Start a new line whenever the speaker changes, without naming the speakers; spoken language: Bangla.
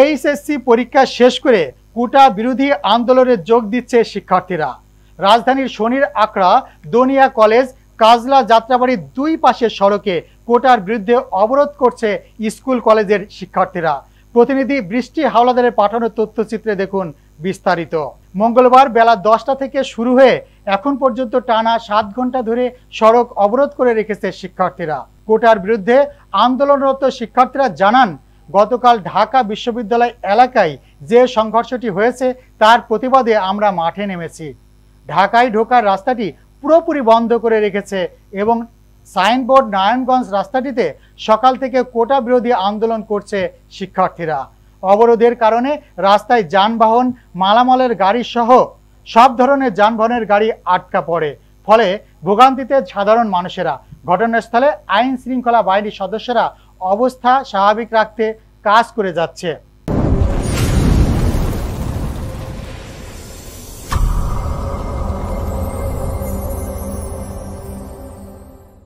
এইচএসসি পরীক্ষা শেষ করে কুটা বিরোধী আন্দোলনে যোগ দিচ্ছে শিক্ষার্থীরা রাজধানীর শনির আকড়া দনিয়া কলেজ কাজলা যাত্রাবাড়ির দুই পাশের সড়কে কোটার বিরুদ্ধে অবরোধ করছে স্কুল কলেজের শিক্ষার্থীরা প্রতিনিধি বৃষ্টি হাওলাদারের পাঠানো তথ্যচিত্রে দেখুন বিস্তারিত মঙ্গলবার বেলা দশটা থেকে শুরু হয়ে এখন পর্যন্ত টানা সাত ঘন্টা ধরে সড়ক অবরোধ করে রেখেছে শিক্ষার্থীরা কোটার বিরুদ্ধে আন্দোলনরত শিক্ষার্থীরা জানান গতকাল ঢাকা বিশ্ববিদ্যালয় এলাকায় যে সংঘর্ষটি হয়েছে তার প্রতিবাদে আমরা মাঠে নেমেছি ঢাকায় ঢোকার রাস্তাটি পুরোপুরি বন্ধ করে রেখেছে এবং সাইনবোর্ড নারায়ণগঞ্জ রাস্তাটিতে সকাল থেকে কোটা বিরোধী আন্দোলন করছে শিক্ষার্থীরা অবরোধের কারণে রাস্তায় যানবাহন মালামালের গাড়ি সহ সব ধরনের যানবাহনের গাড়ি আটকা পড়ে ফলে ভোগান্তিতে সাধারণ মানুষেরা ঘটনাস্থলে আইন শৃঙ্খলা বাহিনীর সদস্যরা অবস্থা স্বাভাবিক রাখতে কাজ করে যাচ্ছে